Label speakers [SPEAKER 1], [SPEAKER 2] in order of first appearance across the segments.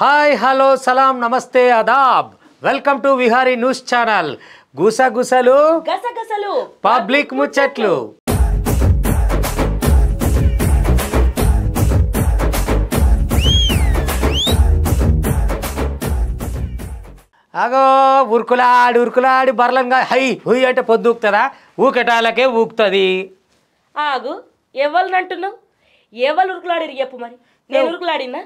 [SPEAKER 1] hi hello సలాం నమస్తే అదాబ్ welcome to Vihari news channel గుసగుసలు
[SPEAKER 2] గసగసలు
[SPEAKER 1] పబ్లిక్ ముచ్చట్లు అగో ఉరుకులాడి ఉరుకులాడి బర్లంగా హై హుయ్ అంటే పొద్దుకుతుందా ఊకెటాలకే ఊకుతుంది
[SPEAKER 2] ఆగు అంటున్నావు ఎవరు ఉరుకులాడిరు చెప్పు మరి నేను ఉరుకులాడినా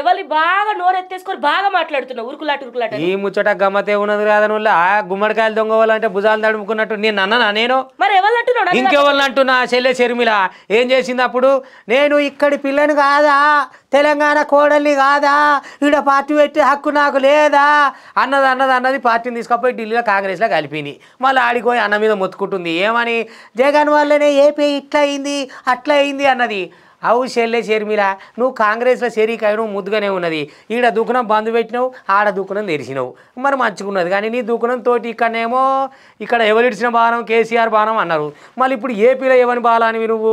[SPEAKER 2] ఎవరి బాగా నోరెత్తేసుకొని బాగా మాట్లాడుతున్నావు ఉరుకులాట ఉరుకులాట ఈ
[SPEAKER 1] ముచ్చట గమ్మతే ఉన్నది కాదని ఆ గుమ్మడికాయలు దొంగవాలంటే భుజాలు తడుముకున్నట్టు నేను అన్నానా నేను
[SPEAKER 2] మరి ఎవరు అంటున్నావు ఇంకెవరు
[SPEAKER 1] అంటున్నా చెల్లె చెరుమిల ఏం చేసింది అప్పుడు నేను ఇక్కడి పిల్లని కాదా తెలంగాణ కోడల్ని కాదా ఈడ పార్టీ పెట్టి హక్కు నాకు లేదా అన్నది అన్నది అన్నది పార్టీని తీసుకపోయి ఢిల్లీలో కాంగ్రెస్లో కలిపింది మళ్ళీ ఆడిపోయి అన్న మీద మొత్తుకుంటుంది ఏమని జగన్ వల్లనే ఏపీ ఇట్లా అయింది అట్లా అయింది అన్నది అవు షెల్లే షర్మిల నువ్వు కాంగ్రెస్లో షరీక్ ముద్దుగానే ఉన్నది ఈడ దుకుణం బంధు పెట్టినావు ఆడ దుకుణం తెరిచినావు మరి మంచుకున్నది కానీ నీ దుకుణం తోటి ఇక్కడనేమో ఇక్కడ ఎవరిడిచిన బాణం కేసీఆర్ బాణం అన్నారు మళ్ళీ ఇప్పుడు ఏపీలో ఏమని బాణానివి నువ్వు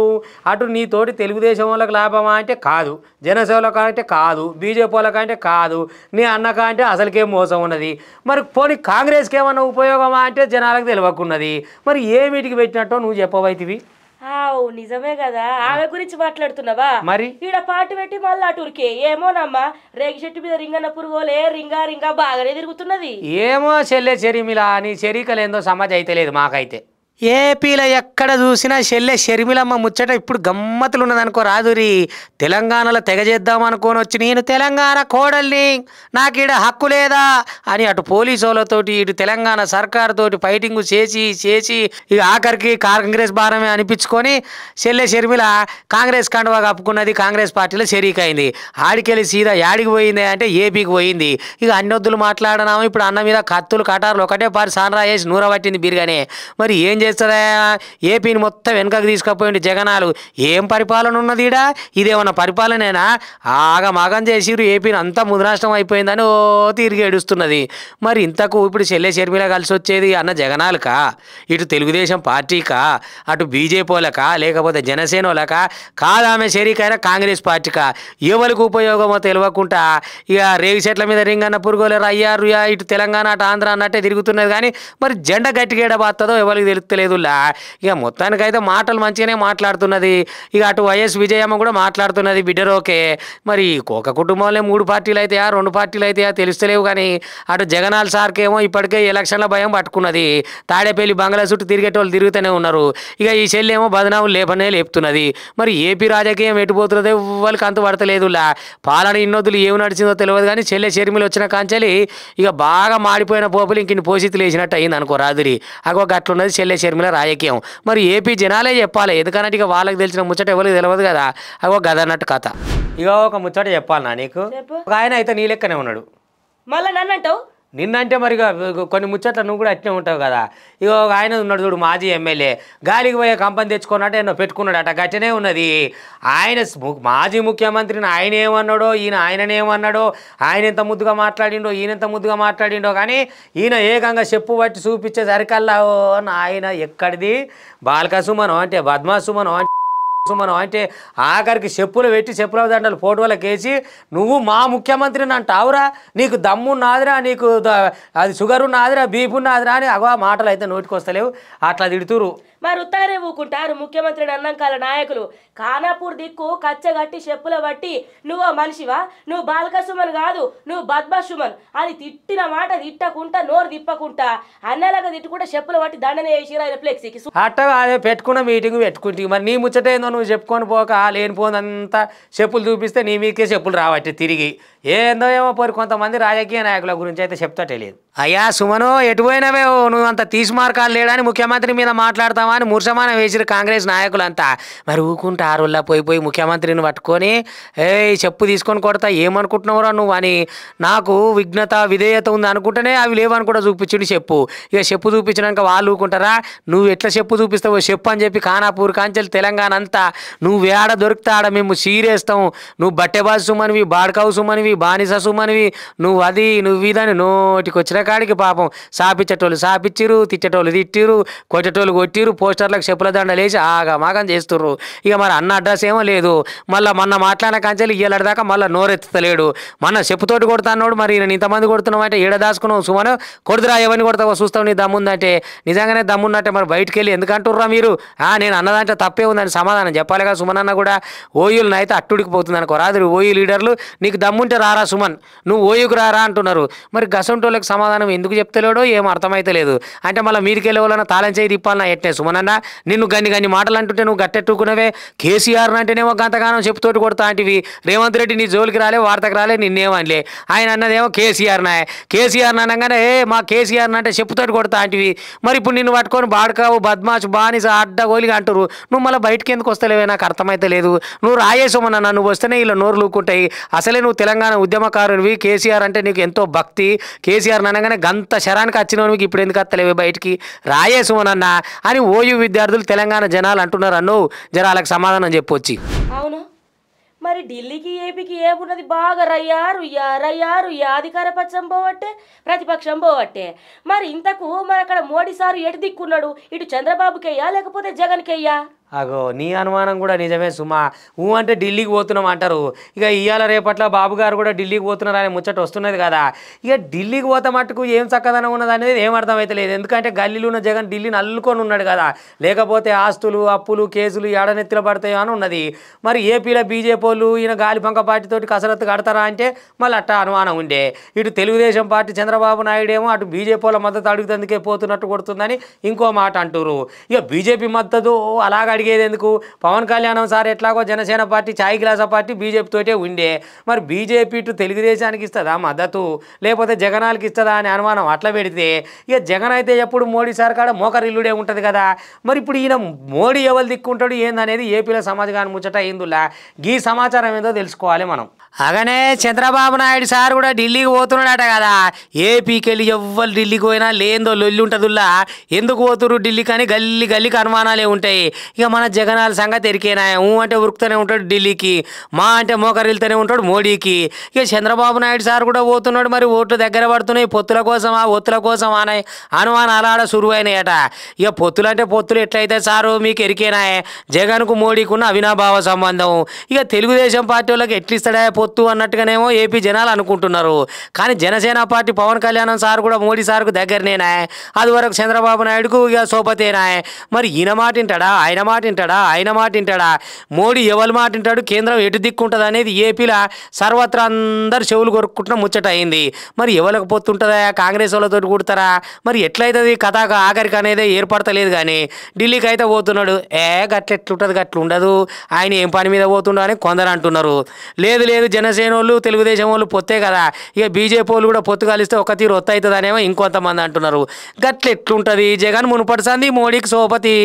[SPEAKER 1] అటు నీతోటి తెలుగుదేశం వాళ్ళకి లాభమా అంటే కాదు జనసేవలకు అంటే కాదు బీజేపీ వాళ్ళకి అంటే కాదు నీ అన్నకా అంటే అసలుకే మోసం ఉన్నది మరి పోనీ కాంగ్రెస్కి ఏమన్నా ఉపయోగమా అంటే జనాలకు తెలియకున్నది మరి ఏమిటికి మీటికి పెట్టినట్టో నువ్వు చెప్పవైతివి
[SPEAKER 2] నిజమే కదా ఆమె గురించి మాట్లాడుతున్నావా మరి ఈడ పాటు పెట్టి మళ్ళీ ఏమో ఏమోనమ్మా రేగి చెట్టు మీద రింగన్న పురుగోలే రింగా రింగా బాగానే తిరుగుతున్నది ఏమో
[SPEAKER 1] చెల్లె చెరిమిలా నీ చెరికలేందో సమాజ్ అయితే లేదు మాకైతే ఏపీల ఎక్కడ చూసినా షెల్లె షర్మిలమ్మ ముచ్చట ఇప్పుడు గమ్మతులు ఉన్నదనుకో రాదురి తెలంగాణలో తెగజేద్దాం అనుకోని వచ్చి నేను తెలంగాణ కోడల్ని నాకు ఈడ హక్కు లేదా అని అటు పోలీసు వాళ్ళతోటి ఇటు తెలంగాణ తోటి ఫైటింగ్ చేసి చేసి ఇక ఆఖరికి కాంగ్రెస్ భారమే అనిపించుకొని షెల్లె షర్మిల కాంగ్రెస్ కండువా కప్పుకున్నది కాంగ్రెస్ పార్టీలో అయింది ఆడికెళ్ళి సీదా యాడికి పోయింది అంటే ఏపీకి పోయింది ఇక అన్నొద్దులు మాట్లాడినాము ఇప్పుడు అన్న మీద కత్తులు కటారులు ఒకటే పారి సాన్రా వేసి నూర పట్టింది బిరిగానే మరి ఏం చేస్తారా ఏపీని మొత్తం వెనకకు తీసుకుపోయింది జగనాలు ఏం పరిపాలన ఉన్నదిడా ఇదేమన్నా పరిపాలనేనా ఆగమాగం చేసిరు ఏపీని అంతా ముదనాష్టం అయిపోయిందని ఓ తిరిగి ఏడుస్తున్నది మరి ఇంతకు ఇప్పుడు చెల్లె షర్మిల కలిసి వచ్చేది అన్న జగనాలకా ఇటు తెలుగుదేశం పార్టీకా అటు బీజేపీలకా లేకపోతే జనసేనలకా కాదు ఆమె షరీకైనా కాంగ్రెస్ పార్టీకా ఎవరికి ఉపయోగమో తెలియకుండా ఇక రేగి చెట్ల మీద రింగన్న పురుగోలేరు అయ్యారు ఇటు తెలంగాణ అటు ఆంధ్ర అన్నట్టే తిరుగుతున్నది కానీ మరి జెండా గట్టిగేడ బాస్తుందో ఎవరికి తెలుస్తుంది తెలుస్తలేదు ఇక మొత్తానికైతే మాటలు మంచిగానే మాట్లాడుతున్నది ఇక అటు వైఎస్ విజయమ్మ కూడా మాట్లాడుతున్నది బిడ్డరోకే మరి ఒక కుటుంబంలో మూడు పార్టీలు అయితే రెండు పార్టీలు అయితే తెలుస్తలేవు కానీ అటు జగనాల్ సార్కేమో ఇప్పటికే ఎలక్షన్ల భయం పట్టుకున్నది తాడేపల్లి బంగ్లా చుట్టూ తిరిగేటోళ్ళు తిరుగుతూనే ఉన్నారు ఇక ఈ చెల్లెమో బదనాము లేపనే లేపుతున్నది మరి ఏపీ రాజకీయం ఎటుపోతున్నదో వాళ్ళకి అంత పడతలేదు పాలన ఇన్నోదులు ఏమి నడిచిందో తెలియదు కానీ చెల్లె చెరిమిలు వచ్చిన కాంచెలి ఇక బాగా మాడిపోయిన పోపులు ఇంకిని పోషితులు వేసినట్టు అయింది అనుకో రాదురి అగో గట్లున్నది చెల్లె షర్మిల రాజకీయం మరి ఏపీ జనాలే చెప్పాలి ఎందుకన్నట్టు ఇక వాళ్ళకి తెలిసిన ముచ్చట ఎవరికి తెలియదు కదా అవి గద అన్నట్టు కథ ఇక ఒక ముచ్చట చెప్పాలి నా నీకు ఒక ఆయన అయితే నీ లెక్కనే ఉన్నాడు
[SPEAKER 2] మళ్ళీ నన్ను అంటావు
[SPEAKER 1] నిన్నంటే మరి కొన్ని ముచ్చట్లు నువ్వు కూడా అట్నే ఉంటావు కదా ఇక ఆయన ఉన్నాడు చూడు మాజీ ఎమ్మెల్యే గాలికి పోయే కంపెనీ తెచ్చుకున్నట్టు ఎన్నో పెట్టుకున్నాడట గట్టనే ఉన్నది ఆయన మాజీ ముఖ్యమంత్రిని ఆయన ఏమన్నాడో ఈయన ఆయననేమన్నాడో ఆయన ఎంత ముద్దుగా మాట్లాడిండో ఈయన ఎంత ముద్దుగా మాట్లాడిండో కానీ ఈయన ఏకంగా చెప్పు పట్టి చూపించేసరికల్లా ఆయన ఎక్కడిది బాలకసుమనం అంటే పద్మాసుమనం అంటే మనం అంటే ఆఖరికి చెప్పులు పెట్టి చెప్పుల దండలు ఫోటోలకు వేసి నువ్వు మా ముఖ్యమంత్రిని అంటావురా నీకు దమ్ము నాదిరా నీకు అది షుగర్ నాదిరా బీపు నాదిరా అని అగో మాటలు అయితే నోటికి వస్తలేవు అట్లా తిడుతురు
[SPEAKER 2] మరి ఉత్తగానే ఊకుంటారు ముఖ్యమంత్రి అన్నంకాల నాయకులు ఖానాపూర్ దిక్కు కచ్చగట్టి చెప్పుల బట్టి నువ్వు మనిషివా నువ్వు బాలకసుమన్ కాదు నువ్వు బద్మసుమన్ అని తిట్టిన మాట తిట్టకుంటా నోరు తిప్పకుంటా అన్నలాగా తిట్టుకుంటే చెప్పుల బట్టి దండన వేసిరా ఫ్లెక్సీకి
[SPEAKER 1] అట్ట అదే పెట్టుకున్న మీటింగ్ పెట్టుకుంటే మరి నీ ఏందో నువ్వు చెప్పుకొని పోక లేనిపోదంతా చెప్పులు చూపిస్తే నీ మీకే చెప్పులు రావట్టి తిరిగి ఏందో ఏమో పోరు కొంతమంది రాజకీయ నాయకుల గురించి అయితే చెప్తా తెలియదు అయ్యా సుమను ఎటువైనవే నువ్వు అంత తీసి మార్కాలు లేడని ముఖ్యమంత్రి మీద మాట్లాడతావా అని మురుసమానం వేసిన కాంగ్రెస్ నాయకులంతా మరి ఊరుకుంటారుల్లా పోయి పోయి ముఖ్యమంత్రిని పట్టుకొని ఏ చెప్పు తీసుకొని కొడతా ఏమనుకుంటున్నావురా నువ్వు అని నాకు విఘ్నత విధేయత ఉంది అనుకుంటేనే అవి లేవని కూడా చూపించుడు చెప్పు ఇక చెప్పు చూపించినాక వాళ్ళు ఊరుకుంటారా నువ్వు ఎట్లా చెప్పు చూపిస్తావు చెప్పు అని చెప్పి ఖానాపూర్ కాంచెలు తెలంగాణ అంతా నువ్వు ఏడ దొరికితే ఆడ మేము సీరేస్తాం నువ్వు బట్టెబాజు సుమనివి బాడకావు సుమనివి బానిస సుమనివి నువ్వు అది నువ్వు ఇదని నోటికి వచ్చిన కాడికి పాపం సాపించేటోళ్ళు సాపిచ్చిరు తిట్టేటోళ్ళు తిట్టిరు కొట్టేటోళ్ళు కొట్టిరు పోస్టర్లకు చెప్పుల ఆగా మాగం చేస్తుర్రు ఇక మరి అన్న అడ్రస్ ఏమో లేదు మళ్ళీ మొన్న మాట్లాడిన కంచెలు ఇయ్యలాడదాకా మళ్ళీ నోరెత్తలేడు మన చెప్పుతోటి కొడుతున్నాడు మరి నేను ఇంతమంది కొడుతున్నావు అంటే ఈడ దాచుకున్నావు సుమను కొడుతురా ఏమని కొడతావో చూస్తావు నీ దమ్ముందంటే నిజంగానే దమ్ముందంటే మరి బయటికి వెళ్ళి ఎందుకంటుర్రా మీరు ఆ నేను అన్నదంటే తప్పే ఉందని సమాధానం చెప్పాలి కదా సుమన్ అన్న కూడా ఓయూలను అయితే అట్టుడికి పోతుంది అనుకో రాదు ఓయూ లీడర్లు నీకు దమ్ముంటే రారా సుమన్ నువ్వు ఓయూకు రారా అంటున్నారు మరి గసంటోళ్ళకి సమాధానం ఎందుకు చెప్తలేడో ఏం అర్థమైతే లేదు అంటే మళ్ళీ మీదికి వెళ్ళే వాళ్ళని తాళం చేయి తిప్పాలన్నా ఎట్నే సుమన్ అవునన్నా నిన్ను గన్ని గన్ని మాటలు అంటుంటే నువ్వు గట్టెట్టుకున్నవే కేసీఆర్ అంటేనేమో గంతగానం చెప్పుతోటి కొడతా అంటివి రేవంత్ రెడ్డి నీ జోలికి రాలే వార్తకు రాలే నిన్నేమనిలే ఆయన అన్నదేమో కేసీఆర్ నాయ కేసీఆర్ అనగానే ఏ మా కేసీఆర్ అంటే చెప్పుతోటి కొడతా అంటివి మరి ఇప్పుడు నిన్ను పట్టుకొని బాడకావు బద్మాష్ బానిస అడ్డగోలిగా అంటారు నువ్వు మళ్ళీ బయటకి ఎందుకు వస్తలేవే నాకు అర్థమైతే లేదు నువ్వు రాయేసమన్నా నువ్వు వస్తేనే ఇలా నోరు లూకుంటాయి అసలే నువ్వు తెలంగాణ ఉద్యమకారునివి కేసీఆర్ అంటే నీకు ఎంతో భక్తి కేసీఆర్ అనగానే గంత శరానికి వచ్చినవి ఇప్పుడు ఎందుకు వస్తలేవు బయటికి రాయేసమనన్నా అని ఓ ఓయూ విద్యార్థులు తెలంగాణ జనాలు అంటున్నారు అన్ను జనాలకు సమాధానం చెప్పొచ్చి
[SPEAKER 2] అవును మరి ఢిల్లీకి ఏపీకి ఏమున్నది బాగా రయ్యా రుయ్యా రయ్యా రుయ్యా అధికార పక్షం పోవట్టే ప్రతిపక్షం పోవట్టే మరి ఇంతకు మరి అక్కడ మోడీ సారు ఎటు దిక్కున్నాడు ఇటు చంద్రబాబుకేయ్యా లేకపోతే జగన్కేయ్యా
[SPEAKER 1] అగో నీ అనుమానం కూడా నిజమే సుమా ఊ అంటే ఢిల్లీకి పోతున్నాం అంటారు ఇక ఇవాళ రేపట్ల బాబు గారు కూడా ఢిల్లీకి పోతున్నారు అనే ముచ్చట వస్తున్నది కదా ఇక ఢిల్లీకి పోతా మట్టుకు ఏం చక్కదనం ఉన్నది అనేది ఏం లేదు ఎందుకంటే గల్లీలో ఉన్న జగన్ ఢిల్లీని అల్లుకొని ఉన్నాడు కదా లేకపోతే ఆస్తులు అప్పులు కేసులు ఎడనెత్తిల పడతాయో అని ఉన్నది మరి ఏపీలో బీజేపీ వాళ్ళు ఈయన గాలిపంక పార్టీతోటి కసరత్తు కడతారా అంటే మళ్ళీ అట్టా అనుమానం ఉండే ఇటు తెలుగుదేశం పార్టీ చంద్రబాబు నాయుడు ఏమో అటు బీజేపీల మద్దతు అడుగుతందుకే పోతున్నట్టు కొడుతుందని ఇంకో మాట అంటురు ఇక బీజేపీ మద్దతు అలాగ అడిగేది ఎందుకు పవన్ కళ్యాణం సార్ ఎట్లాగో జనసేన పార్టీ ఛాయ్ గ్లాస పార్టీ బీజేపీతోటే ఉండే మరి బీజేపీ ఇటు తెలుగుదేశానికి ఇస్తుందా మద్దతు లేకపోతే జగనాలకి ఇస్తుందా అనే అనుమానం అట్లా పెడితే ఇక జగన్ అయితే ఎప్పుడు మోడీ సార్ కాడ మోకరిల్లుడే ఉంటుంది కదా మరి ఇప్పుడు ఈయన మోడీ ఎవరు దిక్కుంటాడు ఏందనేది ఏపీలో సమాజ గాని ముచ్చట ఇందులా గీ సమాచారం సమాచారం ఏదో తెలుసుకోవాలి మనం అగనే చంద్రబాబు నాయుడు సార్ కూడా ఢిల్లీకి పోతున్నాడట కదా ఏపీకి వెళ్ళి ఎవ్వరు ఢిల్లీకి పోయినా లేదో లొల్లి ఉంటుందిలా ఎందుకు పోతురు ఢిల్లీకి అని గల్లి గల్లీకి అనుమానాలే ఉంటాయి ఇక మన జగనాల సంఘ ఎరికేనా ఊ అంటే ఉరుకుతూనే ఉంటాడు ఢిల్లీకి మా అంటే మోకరిల్తూనే ఉంటాడు మోడీకి ఇక చంద్రబాబు నాయుడు సార్ కూడా పోతున్నాడు మరి ఓట్లు దగ్గర పడుతున్నాయి పొత్తుల కోసం ఆ ఒత్తుల కోసం అనే అనుమానాలు ఆడ సురువైనాయట ఇక పొత్తులు అంటే పొత్తులు ఎట్లయితే సారు మీకు ఎరికేనా జగన్కు మోడీకున్న అవినాభావ సంబంధం ఇక తెలుగుదేశం తెలుగుదేశం పార్టీ వాళ్ళకి ఎట్లిస్తాడా పొత్తు అన్నట్టుగానేమో ఏపీ జనాలు అనుకుంటున్నారు కానీ జనసేన పార్టీ పవన్ కళ్యాణ్ సార్ కూడా మోడీ సార్కు దగ్గరనేనాయ్ అది వరకు చంద్రబాబు నాయుడుకు ఇక సోపతేనాయ్ మరి ఈయన మాట వింటాడా ఆయన మాట వింటాడా ఆయన మాట వింటాడా మోడీ ఎవరి మాట వింటాడు కేంద్రం ఎటు దిక్కుంటుంది అనేది ఏపీలో సర్వత్రా అందరు చెవులు కొరుక్కుంటున్న ముచ్చట అయింది మరి ఎవరికి పొత్తుంటుందా కాంగ్రెస్ వాళ్ళతో కుడతారా మరి ఎట్లయితుంది కథ ఆఖరికి అనేది ఏర్పడతలేదు కానీ ఢిల్లీకి అయితే పోతున్నాడు ఏ గట్ల ఎట్లుంటుంది గట్లుండదు ఆయన ఏం పని మీద పోతుండో అని కొందరు అంటున్నారు లేదు లేదు జనసేన వాళ్ళు తెలుగుదేశం వాళ్ళు పొత్తే కదా ఇక బీజేపీ వాళ్ళు కూడా పొత్తు కాలిస్తే ఒక తీరు ఒత్త అవుతుందనేమో ఇంకొంతమంది అంటున్నారు గట్ల ఎట్లుంటుంది జగన్ మునుపటి మోడీకి సోపతి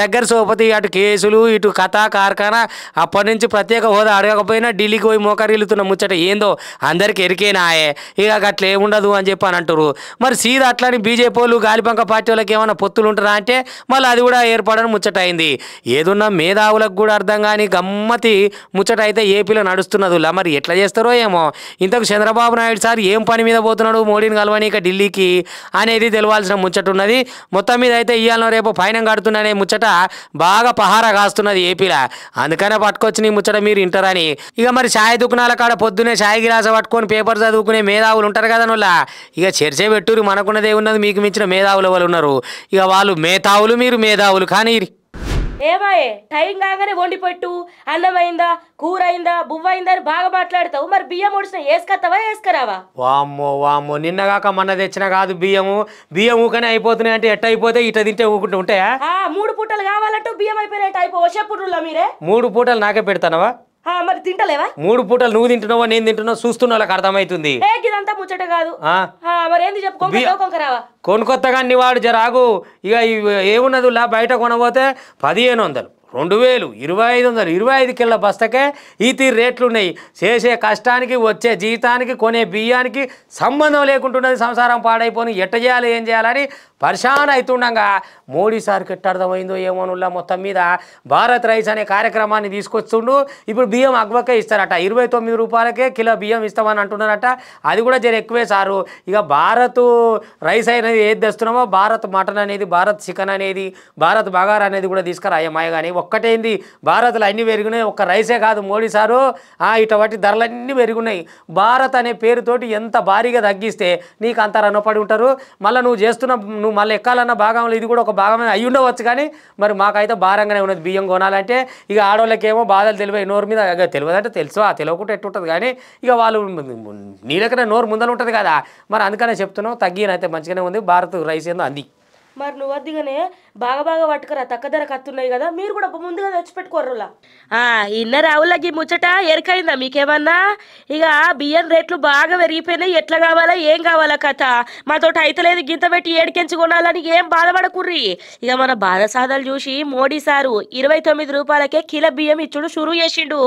[SPEAKER 1] దగ్గర సోపతి అటు కేసులు ఇటు కథ కార్ఖానా అప్పటి నుంచి ప్రత్యేక హోదా అడగకపోయినా ఢిల్లీకి పోయి మోకరిల్లుతున్న ముచ్చట ఏందో అందరికి ఎరికేనాయే ఇక గట్ల ఏముండదు అని చెప్పి అని అంటారు మరి సీదా అట్లని బీజేపీ వాళ్ళు గాలిపంక పార్టీ వాళ్ళకి ఏమైనా పొత్తులు ఉంటారా అంటే మళ్ళీ అది కూడా ఏర్పడని ముచ్చట అయింది ఏదున్నా మేధావులకు కూడా అర్థం కానీ గమ్మతి ముచ్చట అయితే ఏపీలో నడుస్తున్నదిలా మరి ఎట్లా చేస్తారో ఏమో ఇంతకు చంద్రబాబు నాయుడు సార్ ఏం పని మీద పోతున్నాడు మోడీని ఇక ఢిల్లీకి అనేది తెలియాల్సిన ముచ్చట ఉన్నది మొత్తం మీద అయితే ఇవాళ రేపు పైన కడుతున్నానే ముచ్చట బాగా పహారా కాస్తున్నది ఏపీలో అందుకనే పట్టుకొచ్చి నీ ముచ్చట మీరు ఇంటారని ఇక మరి ఛాయ్ దుకాణాల కాడ పొద్దునే ఛాయ్ గిలాస పట్టుకొని పేపర్ చదువుకునే మేధావులు ఉంటారు కదా నుల్లా ఇక చర్చే పెట్టురు మనకున్నదే ఉన్నది మీకు మించిన మేధావులు వాళ్ళు ఉన్నారు ఇక వాళ్ళు మేధావులు మీరు మేధావులు కానీ
[SPEAKER 2] ఏమాయే టైం కాగానే వండిపెట్టు అన్నం అయిందా కూర అయిందా బువ్వ అయిందా అని బాగా మాట్లాడతావు మరి బియ్యం ఒడిసిన వేసుకొస్తావా వేసుకురావా
[SPEAKER 1] వామ్మో వామ్మో నిన్న కాక మొన్న తెచ్చిన కాదు బియ్యము బియ్యం ఊకనే అయిపోతున్నాయి అంటే ఎట్ట అయిపోతే ఇట్ట తింటే ఊకుంటూ ఉంటాయా
[SPEAKER 2] ఆ, మూడు పూటలు కావాలంటే బియ్యం అయిపోయినట్టు అయిపోవచ్చు మీరే
[SPEAKER 1] మూడు పూటలు నాకే పెడతానవా మరి తింటలేవా మూడు పూటలు నువ్వు తింటున్నావా నేను తింటున్నావు చూస్తున్న అర్థమైతుంది
[SPEAKER 2] అర్థమవుతుంది ఇదంతా ముచ్చట కాదు
[SPEAKER 1] కొనుకొత్తగా వాడు జరాగు ఇక ఏమున్నది బయట కొనబోతే పదిహేను వందలు రెండు వేలు ఇరవై ఐదు వందలు ఇరవై ఐదు కిలో బస్తకే ఈ తీరు రేట్లు ఉన్నాయి చేసే కష్టానికి వచ్చే జీతానికి కొనే బియ్యానికి సంబంధం లేకుంటున్నది సంసారం పాడైపోయి ఎట్ట చేయాలి ఏం చేయాలని పరిశాన్ అవుతుండగా మోడీ సార్కి ఎట్ట అర్థమైందో మొత్తం మీద భారత్ రైస్ అనే కార్యక్రమాన్ని తీసుకొస్తుండు ఇప్పుడు బియ్యం అగ్వకే ఇస్తారట ఇరవై తొమ్మిది రూపాయలకే కిలో బియ్యం ఇస్తామని అంటున్నారట అది కూడా జర ఎక్కువే సారు ఇక భారత్ రైస్ అనేది ఏది తెస్తున్నామో భారత్ మటన్ అనేది భారత్ చికెన్ అనేది భారత్ బగారు అనేది కూడా తీసుకురాయమాయ కానీ ఒక్కటేంది భారత్లో అన్ని పెరిగినాయి ఒక్క రైసే కాదు మోడీ సారు ఇటువంటి ధరలన్నీ పెరిగినాయి భారత్ అనే పేరుతోటి ఎంత భారీగా తగ్గిస్తే నీకు అంత రనపడి ఉంటారు మళ్ళీ నువ్వు చేస్తున్న నువ్వు మళ్ళీ ఎక్కాలన్న భాగంలో ఇది కూడా ఒక భాగమే అయి ఉండవచ్చు కానీ మరి మాకైతే భారంగానే ఉన్నది బియ్యం కొనాలంటే ఇక ఆడవాళ్ళకేమో బాధలు తెలివై నోరు మీద తెలియదంటే తెలుసు ఆ తెలియకుండా ఎట్టుంటుంది కానీ ఇక వాళ్ళు నీళ్ళకనే నోరు ముందర ఉంటుంది కదా మరి అందుకనే చెప్తున్నావు తగ్గినైతే మంచిగానే ఉంది భారత్ రైస్ ఏందో అంది
[SPEAKER 2] మరి నువ్వు వద్దిగానే బాగా బాగా పట్టుకురా తక్క ధర కత్తున్నాయి కదా మీరు కూడా ముందుగా తెచ్చిపెట్టుకోర్రులా ఇన్న రావులకి ముచ్చట ఎరకైందా మీకేమన్నా ఇక బియ్యం రేట్లు బాగా పెరిగిపోయినాయి ఎట్లా కావాలా ఏం కావాలా కథ మా తోట అయితలేదు గింత పెట్టి ఏడికెంచి కొనాలని ఏం బాధపడకుర్రి ఇక మన సాధాలు చూసి మోడీ సారు ఇరవై తొమ్మిది రూపాయలకే కిల బియ్యం ఇచ్చుడు షురూ చేసిండు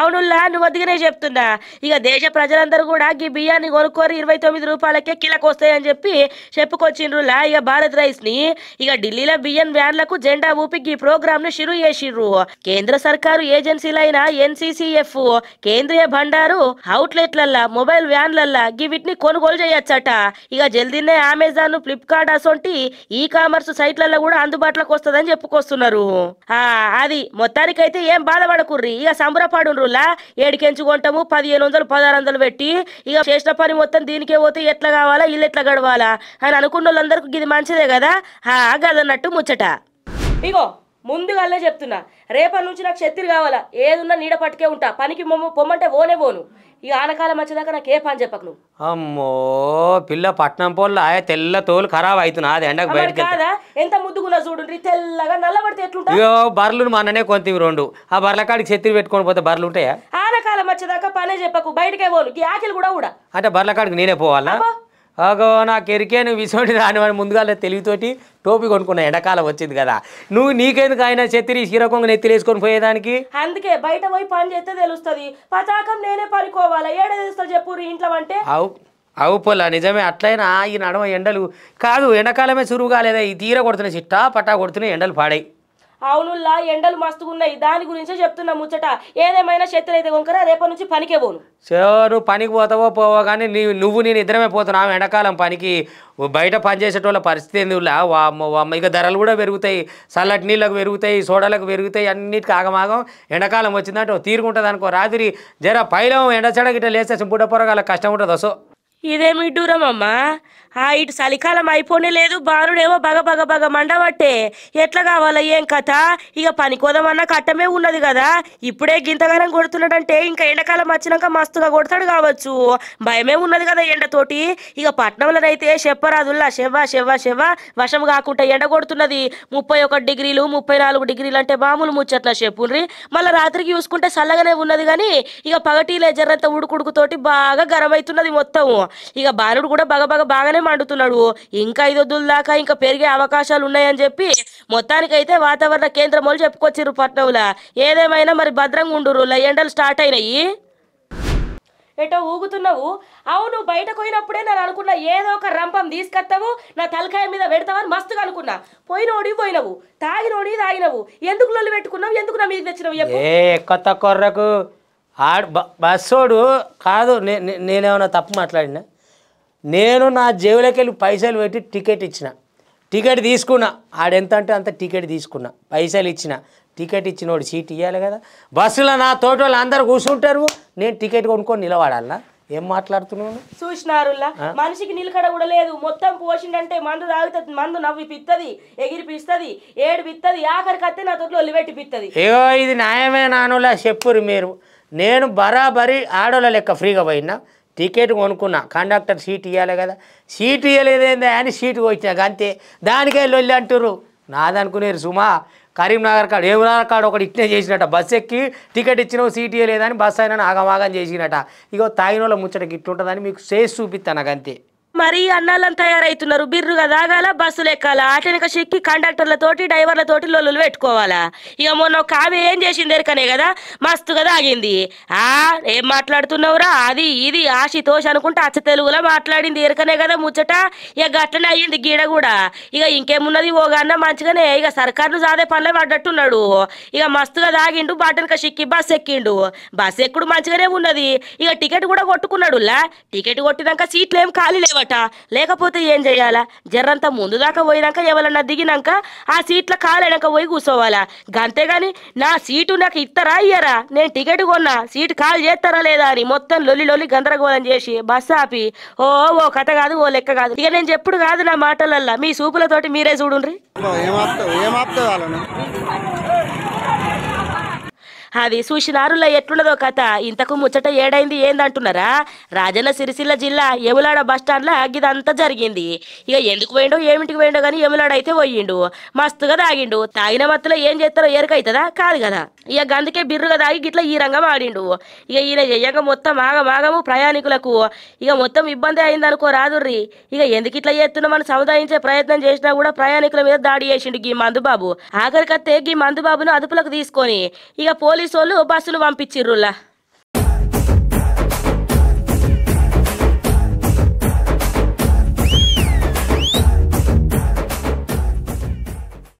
[SPEAKER 2] అవునుల్లా నువ్వు వద్దిగానే చెప్తున్నా ఇక దేశ ప్రజలందరూ కూడా ఈ బియ్యాన్ని కొనుక్కోరు ఇరవై తొమ్మిది రూపాయలకే కిలకు వస్తాయని చెప్పి చెప్పుకొచ్చిండ్రులా ఇక భారత్ రైస్ ని ఇక ఢిల్లీలో బియ్యం వ్యాన్లకు జెండా ఊపి ఈ ప్రోగ్రామ్ ను షురు చేసిర్రు కేంద్ర సర్కారు ఏజెన్సీలైన ఎన్సీసీఎఫ్ కేంద్రీయ భండారు అవుట్లెట్ల మొబైల్ వ్యాన్ల వీటిని కొనుగోలు చేయొచ్చట ఇక జల్దీనే అమెజాన్ ఫ్లిప్కార్ట్ అసొంటి ఈ కామర్స్ సైట్లలో కూడా అందుబాటులోకి వస్తుందని చెప్పుకొస్తున్నారు ఆ అది మొత్తానికైతే ఏం బాధపడకుర్రి ఇక సంబరపడుర్రులా ఏడికెంచుకుంటాము పదిహేను వందలు పదహారు వందలు పెట్టి ఇక చేసిన పని మొత్తం దీనికే పోతే ఎట్లా కావాలా ఇల్లు ఎట్లా గడవాలా అని అనుకున్న వాళ్ళందరికీ ఇది మంచిదే కదా హా గదన్నట్టు ముచ్చట ఇగో ముందుగానే చెప్తున్నా రేపటి నుంచి నాకు శక్తిలు కావాలా ఏదున్నా నీడ పట్టుకే ఉంటా పనికి మొమ్మ పొమ్మంటే ఓనే పోను ఇక ఆనకాలం వచ్చేదాకా నాకు ఏ పని చెప్పకు నువ్వు
[SPEAKER 1] అమ్మో పిల్ల పట్నం పోల్ ఆయా తెల్ల తోలు ఖరాబ్ అవుతున్నా అది ఎండకు బయట కాదా
[SPEAKER 2] ఎంత ముద్దుకున్నా చూడండి తెల్లగా నల్లబడితే ఎట్లుంటా
[SPEAKER 1] బర్రెలు మా కొంత రెండు ఆ బర్ల కాడికి చెత్తిలు పెట్టుకొని పోతే బర్రెలు ఉంటాయా
[SPEAKER 2] ఆనకాలం వచ్చేదాకా పనే చెప్పకు బయటకే పోను ఈ ఆకలి కూడా కూడా
[SPEAKER 1] అంటే బర్ల కాడికి నేనే పోవాలా అగో నాకు ఎరికే నువ్వు విసోడి రానివని ముందుగా తెలివితోటి టోపీ కొనుక్కున్నా ఎండకాలం వచ్చింది కదా నువ్వు నీకెందుకు ఆయన చెత్తిరి నెత్తి వేసుకొని పోయేదానికి
[SPEAKER 2] అందుకే బయట పోయి పని చేస్తే తెలుస్తుంది పతాకం నేనే పనుకోవాలా ఏడ తెలుస్తా చెప్పు ఇంట్లో అంటే
[SPEAKER 1] అవు అవు పొలా నిజమే అట్లయినా ఈ నడమ ఎండలు కాదు ఎండకాలమే చురువు కాలేదా ఈ తీర కొడుతున్న చిట్టా పట్టా కొడుతున్నాయి ఎండలు పాడాయి
[SPEAKER 2] అవునుల్లా ఎండలు మస్తు ఉన్నాయి దాని గురించే చెప్తున్నా ముచ్చట ఏదేమైనా చేతులు అయితే వంకరా రేపటి నుంచి పనికే పోను
[SPEAKER 1] ఎవరు పనికి పోతావో పోవో కానీ నీ నువ్వు నేను ఇద్దరమే పోతున్నావు ఎండాకాలం పనికి బయట పనిచేసేటోళ్ళ పరిస్థితి ఎందులా అమ్మ ఇక ధరలు కూడా పెరుగుతాయి చల్లటి నీళ్ళకు పెరుగుతాయి సోడలకు పెరుగుతాయి అన్నిటికి ఆగమాగం ఎండాకాలం వచ్చిందంటే తీరుకుంటుంది అనుకో రాత్రి జర పైలం గిట్ట లేస్తే చింపుట పొరగాల కష్టం ఉంటుంది అసో
[SPEAKER 2] ఇదేమి అమ్మా ఆ ఇటు చలికాలం అయిపోనే లేదు బారుడేమో బగ బగ బగ మండబట్టే ఎట్లా కావాలా ఏం కథ ఇక పనికోదమన్న కట్టమే ఉన్నది కదా ఇప్పుడే గింతగానం కొడుతున్నాడంటే ఇంకా ఎండకాలం వచ్చినాక మస్తుగా కొడతాడు కావచ్చు భయమే ఉన్నది కదా ఎండతోటి ఇక పట్నంలోనైతే చెప్పరాదుల్లా శవ శవ శవ వర్షం కాకుండా ఎండ కొడుతున్నది ముప్పై ఒకటి డిగ్రీలు ముప్పై నాలుగు డిగ్రీలు అంటే మామూలు ముచ్చట్ల చెప్పుండ్రి మళ్ళీ రాత్రికి చూసుకుంటే చల్లగానే ఉన్నది కానీ ఇక లేజర్ అంతా ఉడుకుడుకుతోటి బాగా గరమవుతున్నది మొత్తం ఇక బాలుడు కూడా బగ బగ బాగానే మండుతున్నాడు ఇంకా ఐదు వద్దుల దాకా ఇంకా పెరిగే అవకాశాలు ఉన్నాయని చెప్పి మొత్తానికైతే వాతావరణ కేంద్రం వాళ్ళు చెప్పుకొచ్చారు పట్నంలో ఏదేమైనా మరి భద్రంగా లై ఎండలు స్టార్ట్ అయినాయి ఎటో ఊగుతున్నావు అవును బయటకు పోయినప్పుడే నేను అనుకున్నా ఏదో ఒక రంపం తీసుకొస్తావు నా తలకాయ మీద పెడతావని మస్తుగా అనుకున్నా పోయినోడి పోయినవు తాగినోడి తాగినవు ఎందుకు లొల్లు పెట్టుకున్నావు ఎందుకు నా మీద తెచ్చినవు ఏ
[SPEAKER 1] కొత్త కొర్రకు ఆడు బస్సోడు కాదు నేనేమైనా తప్పు మాట్లాడినా నేను నా జేబులోకి వెళ్ళి పైసలు పెట్టి టికెట్ ఇచ్చిన టికెట్ తీసుకున్నా ఆడెంత అంటే అంత టికెట్ తీసుకున్నా పైసలు ఇచ్చిన టికెట్ ఇచ్చినోడు సీట్ ఇవ్వాలి కదా బస్సులో నా తోట వాళ్ళు అందరు కూర్చుంటారు నేను టికెట్ కొనుక్కొని నిలబడాలా ఏం మాట్లాడుతున్నాను
[SPEAKER 2] చూసినారులా మనిషికి నిలకడ కూడా లేదు మొత్తం పోషిండంటే మందు తాగుతుంది మందు నవ్వి పిత్తది ఎగిరి పిస్తుంది ఏడు పిత్తది ఆఖరికి అత్తే నా తోటలో ఒలివెట్టి పిత్తది ఏదో
[SPEAKER 1] ఇది న్యాయమే నానులా చెప్పురు మీరు నేను బరాబరి ఆడోళ్ళ లెక్క ఫ్రీగా పోయినా టికెట్ కొనుక్కున్నా కండక్టర్ సీట్ ఇవ్వాలి కదా సీట్ ఇవ్వలేదేందా అని సీటు వచ్చినా అంతే దానికే లొల్లి అంటారు నాదనుకునేరు సుమా కరీంనగర్ కాడ ఏమునగర్ కాడు ఒకటి ఇట్నే చేసినట్ట బస్ ఎక్కి టికెట్ ఇచ్చినావు సీట్ ఇవ్వలేదని బస్ అయినా ఆగమాగం చేసినట ఇగో తాగినోళ్ళ ముచ్చటకి ఇట్లుంటుందని మీకు చేసి చూపిస్తాను నాకు అంతే
[SPEAKER 2] మరి అన్నాలను తయారైతున్నారు బిర్రుగా దాగాల బస్సులు ఎక్కాల ఆటనిక సిక్కి కండక్టర్లతోటి డ్రైవర్లతోటి లొల్లులు పెట్టుకోవాలా ఇక మొన్న ఒక ఆమె ఏం చేసింది ఎరకనే కదా మస్తుగా తాగింది ఆ ఏం మాట్లాడుతున్నావురా అది ఇది ఆశి తోష్ అనుకుంటా అచ్చ తెలుగులో మాట్లాడింది ఎరకనే కదా ముచ్చట ఇక గట్లనే అయ్యింది గీడ కూడా ఇక ఇంకేమున్నది ఓగాన్న మంచిగానే ఇక సర్కార్ను సాదే పనులే పడ్డట్టున్నాడు ఇక మస్తుగా తాగిండు బటన్క సిక్కి బస్ ఎక్కిండు బస్ ఎక్కుడు మంచిగానే ఉన్నది ఇక టికెట్ కూడా కొట్టుకున్నాడులా టికెట్ కొట్టినాక సీట్లు ఏం ఖాళీ లేవు అట లేకపోతే ఏం చేయాలా జర్రంతా ముందు దాకా పోయినాక ఎవరన్నా దిగినాక ఆ సీట్ల కాలేనాక పోయి కూర్చోవాలా అంతేగాని నా సీటు నాకు ఇస్తారా ఇయ్యరా నేను టికెట్ కొన్నా సీటు కాల్ చేస్తారా లేదా అని మొత్తం లొల్లి లొల్లి గందరగోళం చేసి బస్ ఆపి ఓ ఓ కథ కాదు ఓ లెక్క కాదు ఇక నేను చెప్పుడు కాదు నా మాటలల్లా మీ సూపులతోటి మీరే చూడుండ్రి అది చూసినారుల ఎట్లున్నదో కథ ఇంతకు ముచ్చట ఏడైంది ఏందంటున్నారా రాజన్న సిరిసిల్ల జిల్లా ఎములాడ బస్టాండ్లో ఇదంతా జరిగింది ఇక ఎందుకు పోయిండో ఏమిటికి పోయిండో కానీ యములాడ అయితే పోయిండు మస్తుగా తాగిండు తాగిన మత్తులో ఏం చేస్తారో ఎరకైతుందా కాదు కదా ఇక గందుకే బిర్రుగా తాగి గిట్లా ఈ రంగం ఆడిండు ఇక ఈయన చెయ్యక మొత్తం ఆగమాగము ప్రయాణికులకు ఇక మొత్తం ఇబ్బంది అయిందనుకో రాదుర్రి ఇక ఎందుకు ఇట్లా మనం సముదాయించే ప్రయత్నం చేసినా కూడా ప్రయాణికుల మీద దాడి చేసిండు గీ మందుబాబు ఆఖరికత్తే ఈ మందుబాబును అదుపులకు తీసుకొని ఇక పోలీసు పోలీసు వాళ్ళు బస్సులు పంపించిర్రులా